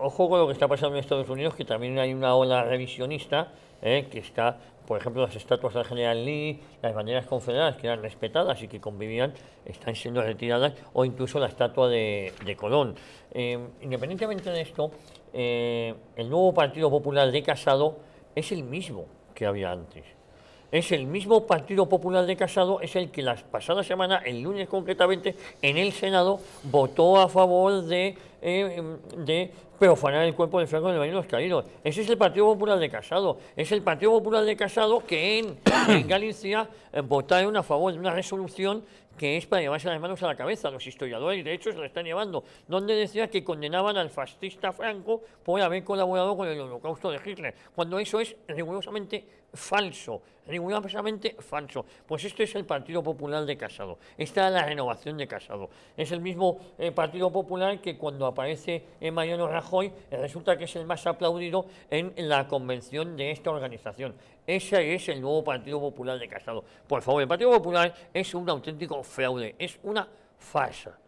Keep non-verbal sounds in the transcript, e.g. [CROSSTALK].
ojo con lo que está pasando en Estados Unidos, que también hay una ola revisionista ¿eh? que está, por ejemplo, las estatuas del general Lee, las banderas confederadas que eran respetadas y que convivían, están siendo retiradas, o incluso la estatua de, Colón. Eh, independientemente de esto, eh, el nuevo Partido Popular de Casado es el mismo que había antes. Es el mismo Partido Popular de Casado, es el que la pasada semana, el lunes concretamente, en el Senado votó a favor de eh, em, de profanar el cuerpo de Franco en el Valle de los Caídos. Ese es el Partido Popular de Casado. Es el Partido Popular de Casado que en, [COUGHS] en Galicia eh, votaron a favor de una resolución que es para llevarse las manos a la cabeza. Los historiadores, de hecho, se la están llevando. Donde decía que condenaban al fascista Franco por haber colaborado con el holocausto de Hitler. Cuando eso es rigurosamente falso. Rigurosamente falso. Pues este es el Partido Popular de Casado. Esta es la renovación de Casado. Es el mismo eh, Partido Popular que cuando aparece en Mariano Rajoy, resulta que es el más aplaudido en la convención de esta organización. Ese es el nuevo Partido Popular de Casado. Por favor, el Partido Popular es un auténtico fraude, es una farsa.